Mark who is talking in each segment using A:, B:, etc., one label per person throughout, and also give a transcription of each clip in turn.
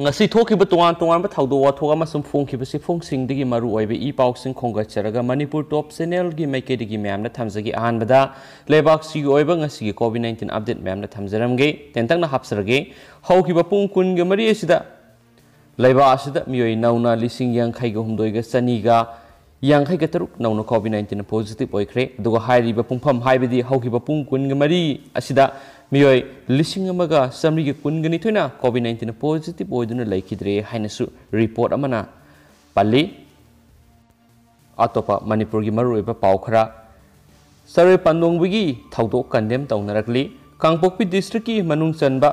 A: ngasi thokiba tongan tongan ba thaudo wathog ama sum phong khiba si phong sing digi maru oibe e pauk sing khonga charaga manipur top channel gi maike digi mem na thamjagi ahan bada lebak si oiba ngasi gi covid 19 update mem na thamjaram ge tentang na hapsarage haukiba pung kun ge mari sida leba asida miyoi nauna lising yang khai ge humdoi ga sani ga yang khai ge taruk nauna covid 19 positive oikre duga hairiba pungpham haibidi haukiba pung kun ge mari asida ꯃꯤꯑꯣꯏ ꯂꯤꯁꯤꯡ ꯑꯃꯒ ꯆꯥꯝꯃꯔꯤꯒ ꯀꯨꯟꯒꯅꯤꯊꯣꯏꯅ Covid ꯅꯥꯏꯟꯇꯤꯟꯅ positive ꯑꯣꯏꯗꯨꯅ ꯂꯩꯈꯤꯗ꯭ꯔꯦ ꯍꯥꯏꯅꯁꯨ report ꯑꯃꯅ ꯄꯜꯂꯤ ꯑꯇꯣꯞꯄ ꯃꯅꯤꯄꯨꯔꯒꯤ ꯃꯔꯨꯑꯣꯏꯕ ꯄꯥꯎ ꯈꯔ ꯁꯔꯦ ꯄꯥꯟꯗꯣꯡꯕꯒꯤ ꯊꯧꯗꯣꯛ ꯀꯟꯗꯦꯝ ꯇꯧꯅꯔꯛꯂꯤ ꯀꯥꯡꯄꯣꯛꯄꯤ ꯗꯤꯁꯇ꯭ꯔꯤꯛꯀꯤ ꯃꯅꯨꯡ ꯆꯟꯕ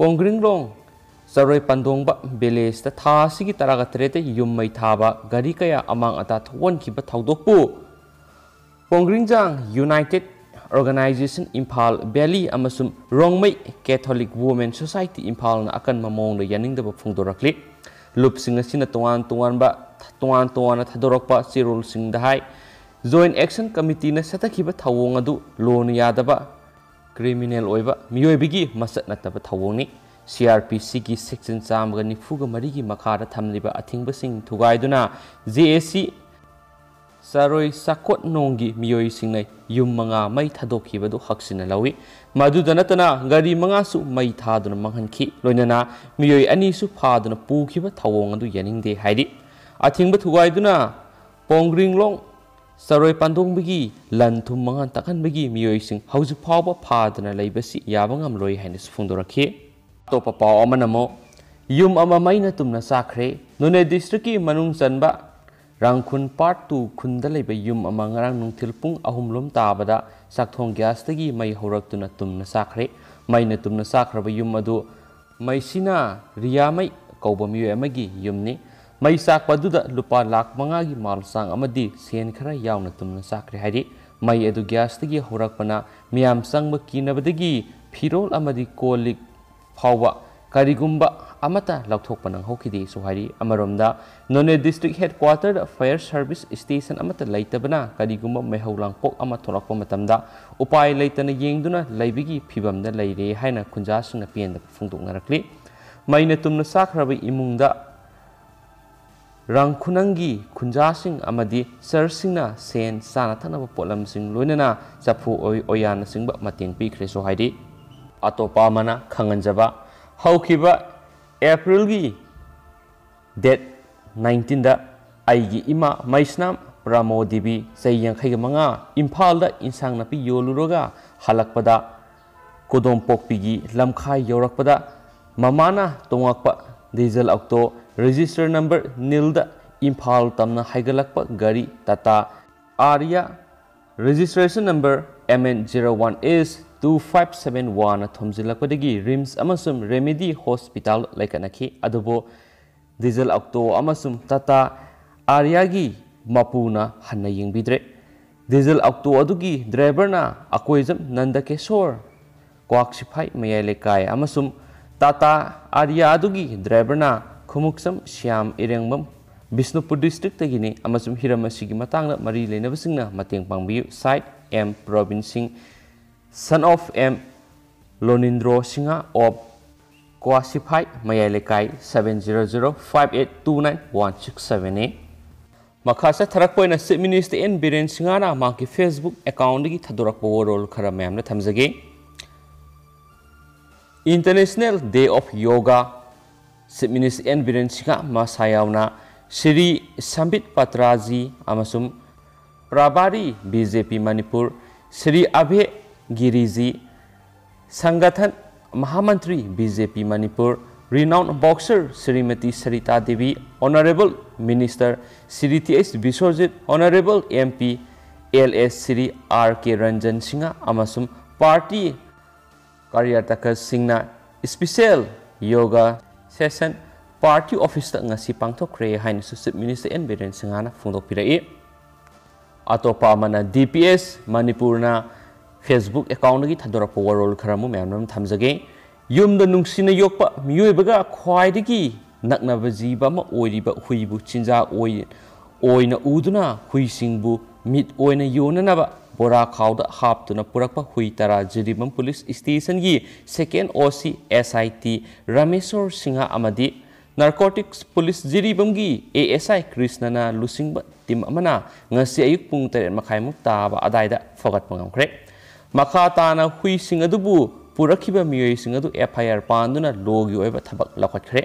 A: ꯄꯣꯡꯒ꯭ꯔꯤꯡꯂꯣꯡ ꯆꯔꯣꯏ ꯄꯟꯗꯣꯡꯕ ꯚꯤꯂꯦꯖꯇ ꯊꯥ ꯑꯁꯤꯒꯤ ꯇꯔꯥꯒ ꯇꯔꯦꯠꯇ ꯌꯨꯝ ꯃꯩ ꯊꯥꯕ ꯒꯥꯔꯤ ꯀꯌꯥ ꯑꯃꯥꯡ ꯑꯇꯥ ꯊꯣꯛꯍꯟꯈꯤꯕ ꯊꯧꯗꯣꯛꯄꯨ ꯄꯣꯡꯒ꯭ꯔꯤꯡꯖꯥꯡ united organization Impal belly amasum Rongmei Catholic Women Society Impal na akan mamong na yaning da phungdorakli lup singa sina tongan tongan ba tuan-tuan na thadorok pa sirul sing dahai joint action committee na ba thawong adu lon ya da ba criminal oiba miyoi bigi masat na ta ba ni CRPC ki section 3 ga ni fuga mari gi makara athing ba sing thugai duna JAC ꯁꯔꯣꯏ ꯆꯥꯀꯣꯠ ꯅꯣꯡꯒꯤ ꯃꯤꯑꯣꯏꯁꯤꯡꯅ ꯌꯨꯝ ꯃꯉꯥ ꯃꯩ ꯊꯥꯗꯣꯛꯈꯤꯕꯗꯨ ꯍꯛꯁꯤꯟꯅ ꯂꯧꯏ ꯃꯗꯨꯗ ꯅꯠꯇꯅ ꯒꯥꯔꯤ ꯃꯉꯥꯁꯨ ꯃꯩ ꯊꯥꯗꯨꯅ ꯃꯥꯡꯍꯟꯈꯤ ꯂꯣꯏꯅꯅ ꯃꯤꯑꯣꯏ ꯑꯅꯤꯁꯨ ꯐꯥꯗꯨꯅ ꯄꯨꯈꯤꯕ ꯊꯧꯑꯣꯡ ꯑꯗꯨ ꯌꯥꯅꯤꯡꯗꯦ ꯍꯥꯏꯔꯤ ꯑꯊꯤꯡꯕ ꯊꯨꯒꯥꯏꯗꯨꯅ ꯄꯣꯡꯒ꯭ꯔꯤꯡꯂꯣꯡ ꯁꯔꯣꯏ ꯄꯥꯟꯗꯣꯡꯕꯒꯤ ꯂꯟ ꯊꯨꯝ ꯃꯉꯥꯟ ꯇꯛꯍꯟꯕꯒꯤ ꯃꯤꯑꯣꯏꯁꯤꯡ ꯍꯧꯖꯤꯛ ꯐꯥꯎꯕ ꯐꯥꯗꯅ ꯂꯩꯕꯁꯤ ꯌꯥꯕ ꯉꯝꯂꯣꯏ ꯍꯥꯏꯅꯁꯨ ꯐꯣꯡꯗꯣꯔꯛꯈꯤ ꯑꯇꯣꯞꯄ ꯄꯥꯎ ꯑꯃꯅ ꯑꯃꯨꯛ ꯌꯨꯝ ꯑꯃ ꯃꯩꯅ ꯇꯨꯝꯅ ꯆꯥꯈ꯭ꯔꯦ ꯅꯣꯅꯦ ꯗꯤꯁꯇ꯭ꯔꯤꯛꯀꯤ ꯃꯅꯨꯡ ꯆꯟꯕ ꯔꯥꯡꯈꯨꯟ ꯄꯥꯔꯠ ꯇꯨ ꯈꯨꯟꯗ ꯂꯩꯕ ꯌꯨꯝ ꯑꯃ ꯉꯔꯥꯡ ꯅꯨꯡꯊꯤꯜ ꯄꯨꯡ ꯑꯍꯨꯝ ꯂꯣꯝ ꯇꯥꯕꯗ ꯆꯥꯛꯊꯣꯡ ꯒ꯭ꯌꯥꯁꯇꯒꯤ ꯃꯩ ꯍꯧꯔꯛꯇꯨꯅ ꯇꯨꯝꯅ ꯆꯥꯈ꯭ꯔꯦ ꯃꯩꯅ ꯇꯨꯝꯅ ꯆꯥꯈ꯭ꯔꯕ ꯌꯨꯝ ꯑꯗꯨ ꯃꯩꯁꯤꯅ ꯔꯤꯌꯥꯃꯩ ꯀꯧꯕ ꯃꯤꯑꯣꯏ ꯑꯃꯒꯤ ꯌꯨꯝꯅꯤ ꯃꯩ ꯆꯥꯛꯄ ꯑꯗꯨꯗ ꯂꯨꯄꯥ ꯂꯥꯈ ꯃꯉꯥꯒꯤ ꯃꯥꯜ ꯆꯥꯡ ꯑꯃꯗꯤ ꯁꯦꯟ ꯈꯔ ꯌꯥꯎꯅ ꯇꯨꯝꯅ ꯆꯥꯈ꯭ꯔꯦ ꯍꯥꯏꯔꯤ ꯃꯩ ꯑꯗꯨ ꯒ꯭ꯌꯥꯁꯇꯒꯤ ꯍꯧꯔꯛꯄꯅ ꯃꯤꯌꯥꯝ ꯆꯪꯕ ꯀꯤꯅꯕꯗꯒꯤ ꯐꯤꯔꯣꯜ ꯑꯃꯗꯤ ꯀꯣꯜ ꯂꯤꯛ ꯐꯥꯎꯕ ꯀꯔꯤꯒꯨꯝꯕ ꯑꯃꯠꯇ ꯂꯧꯊꯣꯛꯄ ꯅꯪꯍꯧꯈꯤꯗꯦ ꯁꯨ ꯍꯥꯏꯔꯤ ꯑꯃꯔꯣꯝꯗ ꯅꯣꯅꯦ ꯗꯤꯁꯇ꯭ꯔꯤꯛ ꯍꯦꯗꯀ꯭ꯋꯥꯔꯇꯔꯗ ꯐꯥꯌꯔ ꯁꯔꯚꯤꯁ ꯏꯁꯇꯦꯁꯟ ꯑꯃꯠꯇ ꯂꯩꯇꯕꯅ ꯀꯔꯤꯒꯨꯝꯕ ꯃꯩꯍꯧ ꯂꯥꯡꯄꯣꯛ ꯑꯃ ꯊꯣꯛꯂꯛꯄ ꯃꯇꯝꯗ ꯎꯄꯥꯏ ꯂꯩꯇꯅ ꯌꯦꯡꯗꯨꯅ ꯂꯩꯕꯒꯤ ꯐꯤꯕꯝꯗ ꯂꯩꯔꯦ ꯍꯥꯏꯅ ꯈꯨꯟꯖꯥꯁꯤꯡꯅ ꯄꯦꯟꯗꯕ ꯐꯣꯡꯗꯣꯛꯅꯔꯛꯂꯤ ꯃꯩꯅ ꯇꯨꯝꯅ ꯆꯥꯈ꯭ꯔꯕ ꯏꯃꯨꯡꯗ ꯔꯥꯡꯈꯨꯅꯪꯒꯤ ꯈꯨꯟꯖꯥꯁꯤꯡ ꯑꯃꯗꯤ ꯆꯔꯆꯁꯤꯡꯅ ꯁꯦꯟ ꯆꯥꯅ ꯊꯛꯅꯕ ꯄꯣꯠꯂꯝꯁꯤꯡ ꯂꯣꯏꯅꯅ ꯆꯐꯨ ꯑꯣꯏ ꯑꯣꯌꯥꯅꯆꯤꯡꯕ ꯃꯇꯦꯡ ꯄꯤꯈ꯭ꯔꯦꯁꯨ ꯍꯥꯏꯔꯤ ꯑꯇꯣꯞꯄ ꯑꯃꯅ ꯈꯪꯍꯟꯖꯕ एप्रिल डेट नाइनटीन आई इमा मैष्णाम ब्रह्मो देवी चय याखई मा इम्फाद इंसान नी योलुरगा हल्पद कदम पोपी लमखा यौरपद ममा तोप डीजल अक्टो रजिस्टर नंबर निल इम्फाल तम हाईगल्प गरी Tata Arya registration number M N zero one S two five seven one थोमजिल्लपदी रिम्स रेमेडी हॉस्पिटल लेकनखी डीजल अक्टो टाटा आर्या मपूना हन यंगद्रे डीजल अक्टो अगी ड्राइवर अकोजम नंदकेशोर क्वाक्सीफाई मया लेकाय टाटा आर्या की ड्राइवर खुमुक्सम श्याम इरेंगम ꯕꯤꯁꯅꯨꯄꯨꯔ ꯗꯤꯁꯇ꯭ꯔꯤꯛꯇꯒꯤꯅꯤ ꯑꯃꯁꯨꯡ ꯍꯤꯔꯝ ꯑꯁꯤꯒꯤ ꯃꯇꯥꯡꯗ ꯃꯔꯤ ꯂꯩꯅꯕꯁꯤꯡꯅ ꯃꯇꯦꯡ ꯄꯥꯡꯕꯤꯌꯨ ꯁꯥꯏꯠ M son of M. Lonindro Singha of Quasified Mayai Lekai 7005829167A मखा से थरकपोइन chief minister N Biren Singh माँ फेसबुक अकाउंट की थदोरप वरोल खर मैम थमजगे international day of yoga chief minister N Biren Singh मसायावना श्री संबित पत्राजी प्रभारी BJP Manipur Shri Abhay Giriji. Sangathan Mahamantri BJP Manipur, renowned boxer Srimati Sarita Devi, Honorable Minister Sri T.H. Biswajit, Honorable MP LS Sri R.K. Ranjan Singha amasum party karyataka Singna special yoga session party office tak ngasih pangto pangthokre hain susit minister N Biren Singha na phungdok pirai Atau mana DPS Manipur Facebook account थदरप वरोल खरम मैम थमजगे यूद नुसीन योप मोयबग खाई नक्नब जीब हुईब चिंजा उदना हुई मिट योननब बोरा खाद हाप्तुन पुरप हुई तरा जिरीबम पुलिस स्टेशन की second O C S I T Rameshwar Singh narcotics police Jiribam की ए एस आई कृष्णना लुसिंग टीम अयुक पुंग तरह मखायमुक ताब अदायद फगत ꯃꯈꯥ ꯇꯥꯅ ꯍꯨꯏꯁꯤꯡ ꯑꯗꯨꯕꯨ ꯄꯨꯔꯛꯈꯤꯕ ꯃꯤꯑꯣꯏꯁꯤꯡ ꯑꯗꯨ ꯑꯦꯐ ꯑꯥꯏ ꯑꯥꯔ ꯄꯥꯟꯗꯨꯅ ꯂꯣꯒꯤ ꯑꯣꯏꯕ ꯊꯕꯛ ꯂꯧꯈꯠꯈ꯭ꯔꯦ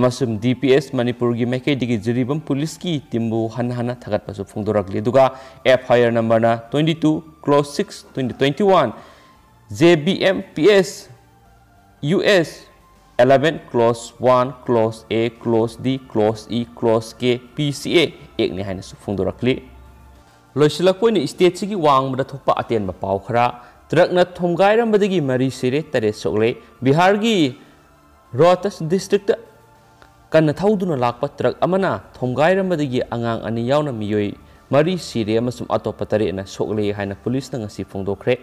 A: ꯑꯃꯁꯨꯡ ꯗꯤ ꯄꯤ ꯑꯦꯁ ꯃꯅꯤꯄꯨꯔꯒꯤ ꯃꯥꯏꯀꯩꯗꯒꯤ ꯖꯤꯔꯤꯕꯝ ꯄꯨꯂꯤꯁꯀꯤ ꯇꯤꯝꯕꯨ ꯍꯟꯅ ꯍꯟꯅ ꯊꯥꯒꯠꯄꯁꯨ ꯐꯣꯡꯗꯣꯔꯛꯂꯤ ꯑꯗꯨꯒ ꯑꯦꯐ ꯑꯥꯏ ꯑꯥꯔ ꯅꯝꯕꯔꯅ twenty two close six twenty twenty one J B M P S U S eleven close one close A close D close E close K P C A एक ने फोदरली loisilak poin istiat sigi wang bada thukpa atien bapau khara truk na thumgai ram bada gi mari sire tare sokle bihar gi rotas district kan thau duna lakpa truk amana thumgai ram bada angang ani yauna miyoi mari sire amasum ato patare na sokle haina police na ngasi phongdo khre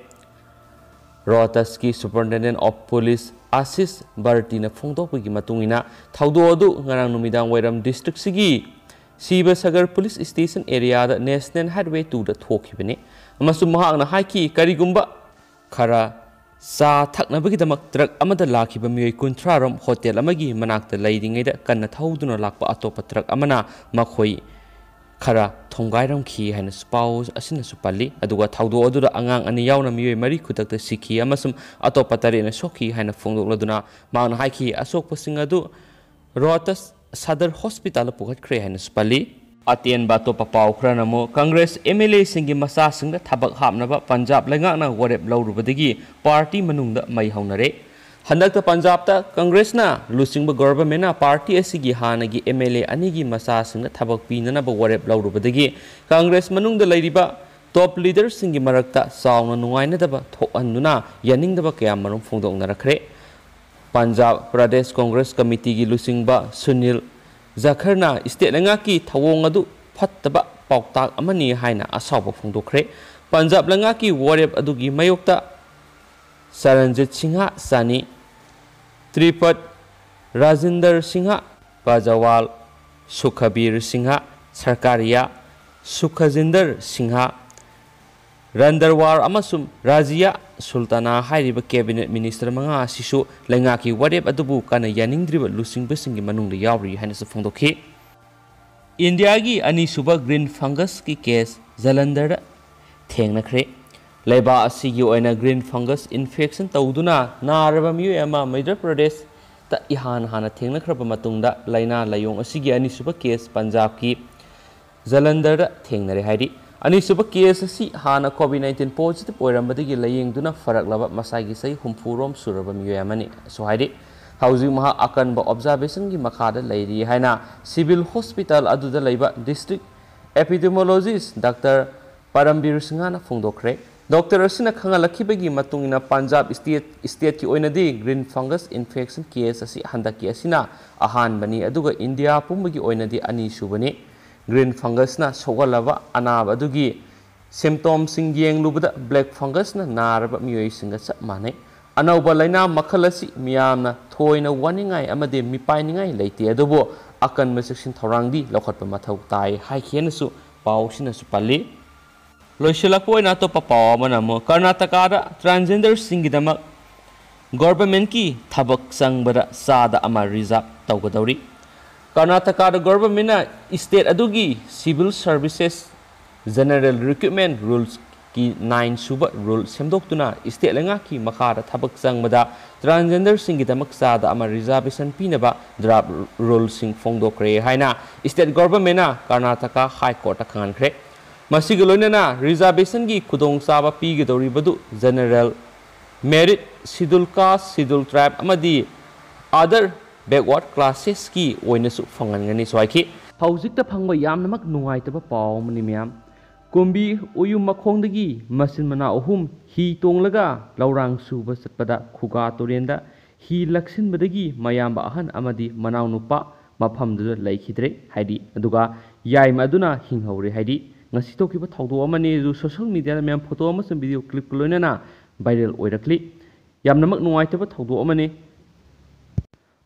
A: rotas ki superintendent of police asis bartina phongdo pugi matungina thau du adu ngarang numidang wairam district sigi Sibsagar police station ꯑꯦꯔꯤꯌꯥꯗ national highway ꯇꯨꯗ ꯊꯣꯛꯈꯤꯕꯅꯤ ꯑꯃꯁꯨꯡ ꯃꯍꯥꯛꯅ ꯍꯥꯏꯈꯤ ꯀꯔꯤꯒꯨꯝꯕ ꯈꯔ ꯆꯥ ꯊꯛꯅꯕꯒꯤꯗꯃꯛ truck ꯑꯃꯗ ꯂꯥꯛꯈꯤꯕ ꯃꯤꯑꯣꯏ ꯀꯨꯟꯊ꯭ꯔꯥꯔꯣꯝ ꯍꯣꯇꯦꯜ ꯑꯃꯒꯤ ꯃꯅꯥꯛꯇ ꯂꯩꯔꯤꯉꯩꯗ ꯀꯟꯅ ꯊꯧꯗꯨꯅ ꯂꯥꯛꯄ ꯑꯇꯣꯞꯄ ꯇ꯭ꯔꯛ ꯑꯃꯅ ꯃꯈꯣꯏ ꯈꯔ ꯊꯣꯡꯒꯥꯏꯔꯝꯈꯤ ꯍꯥꯏꯅꯁꯨ ꯄꯥꯎ ꯑꯁꯤꯅꯁꯨ ꯄꯜꯂꯤ ꯑꯗꯨꯒ ꯊꯧꯗꯣꯛ ꯑꯗꯨꯗ ꯑꯉꯥꯡ ꯑꯅꯤ ꯌꯥꯎꯅ ꯃꯤꯑꯣꯏ ꯃꯔꯤ ꯈꯨꯗꯛꯇ ꯁꯤꯈꯤ ꯑꯃꯁꯨꯡ ꯑꯇꯣꯞꯄ ꯇꯔꯦꯠꯅ ꯁꯣꯛꯈꯤ ꯍꯥꯏꯅ ꯐꯣꯡꯗꯣꯛꯂꯗꯨꯅ ꯃꯍꯥꯛꯅ ꯍꯥꯏꯈꯤ ꯑꯁꯣꯛꯄꯁꯤꯡ ꯑꯗꯨ ꯔꯣꯇꯁ सदर हॉस्पिटल पुगट्रे पाली अतें बातों पपाखरा कंग्रेस एम एल ए मचा थब हाब पंजाब लगा वरेप लौरबी पार्टी मनुंग मई हौनरे हनक पंजाब कंग्रेस लुचिब गवर्नमेंट पार्टी की हाँ की एम एल ए मचा थब पीनब वरेप लौरबी कंग्रेस टोप लीडर लीडर्स मरक्त चावना नुनदना क्या मरम फोदनरखे Punjab Pradesh Congress Committee gi Lusingba Sunil Zakharna state nga ki thawong adu phattaba pautak amani haina asaw phungdokre Punjab langa ki warep adu gi mayokta Saranjit Singha Sani Tripat Rajinder Singha Bajawal Sukhabir Singha Sarkaria Sukhajinder Singha Randerwar amasum Razia Sultana cabinet minister मासी लेना की वरब अब कानिंग्रीब लुसीबी India की अनीसुब green fungus की केस जलंधर थेनख्रे लेबा ग्रीन फंगस इनफेक्शन तौदना नाब मूम मध्य प्रदेश त इहान हाँ थेनख्रबना लयों की अनीसुब केस पंजाब की जलंधर थेनरे अनीसुब केस हाँ हाना कोविड नाइन्टीन पॉजिटिव ओरमदगी लयेंगदुना फरकलब मसागी सही हुमफुरोम सुरब मियोयमनी सोहाइदि हाउजिंग महा अकनब की मखाद लैरी हैना सिविल हॉस्पिटल अदुद lab district epidemiologist doctor Parambir सिंहाना फोंदोखरे डॉक्टर असिना पंजाब स्टेट स्टेट की ओइनदी ग्रीन फंगस इनफेक्शन केस असी अहान इंडिया पुमगी ओइनदी अनी सुबनी ग्रीन फंगसना सोगलव अनाब अदुगी सिम्टोम ब्लैक फंगसना नाब मियोय सिंग चप माने अनौब लैना मखल असि मियामना थोयना वनिंगाय अमदे लेते अदुबो अकनब सेक्शन थौरांगदी मौ मथौ ताय हाइखेनसु पाउसिनसु पल्ली लोइसलप ओइना तो ट्रांसजेंडर सिंगदमक गवर्नमेंट की थब संगबदा सादा रिजर्व तौगदौरी कर्नाटका गवर्नमेंट स्टेट अदुगी civil services general recruitment rules की नाइन सुब रूल सेमदोक्तुना स्टेट लेंगाकी मखार थबक चंगबदा ट्रांसजेंडर सिंगिदमक चाद अमर रिजर्वेशन पीनबा ड्राफ्ट रूल सिंग फोंदोक्रे हाइना state government Karnataka high court खानख्रे ꯃꯁꯤꯒ ꯂꯣꯏꯅꯅ ꯔꯤꯖꯥꯔꯕꯦꯁꯟꯒꯤ ꯈꯨꯗꯣꯡꯆꯥꯕ ꯄꯤꯒꯗꯧꯔꯤꯕꯗꯨ जनरल ꯃꯦꯔꯤꯠ सिदुल ꯀꯥꯁ सिदुल ट्राइब ꯑꯃꯗꯤ ꯑꯗꯔ backward classes ki oinasu phangan ngani swaiki haujikta phangba yamnamak nuaitaba paw mani myam kombi oyu makhong dagi masin mana ohum hi tonglaga laurang suba satpada khuga torenda hi laksin badagi mayamba ahan amadi manaw nupa ꯃꯐꯝꯗꯨꯗ ꯂꯩꯈꯤꯗ꯭ꯔꯦ ꯍꯥꯏꯗꯤ ꯑꯗꯨꯒ ꯌꯥꯏꯝ ꯑꯗꯨꯅ ꯍꯤꯡꯍꯧꯔꯦ ꯍꯥꯏꯗꯤ ꯉꯁꯤ ꯊꯣꯛꯈꯤꯕ ꯊꯧꯗꯣꯛ ꯑꯃꯅꯤ ꯑꯗꯨ ꯁꯣꯁꯤꯌꯦꯜ ꯃꯦꯗꯤꯌꯥꯗ ꯃꯌꯥꯝ ꯐꯣꯇꯣ ꯑꯃꯁꯨꯡ ꯚꯤꯗꯤꯑꯣ ꯀ꯭ꯂꯤꯞꯀ ꯂꯣꯏꯅꯅ ꯚꯥꯏꯔꯦꯜ ꯑꯣꯏꯔꯛꯂꯤ ꯌꯥꯝꯅꯃꯛ ꯅꯨꯡꯉꯥꯏꯇꯕ ꯊꯧꯗꯣꯛ ꯑꯃꯅꯤ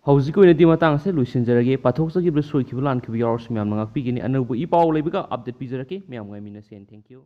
A: हौजिक मतंग लुसीजरगे पाथोजब सोखब लानब यारस मैं अपीगनी अनब इ पाव लेगा अपडेट पीजरके मैं सें थैंक यू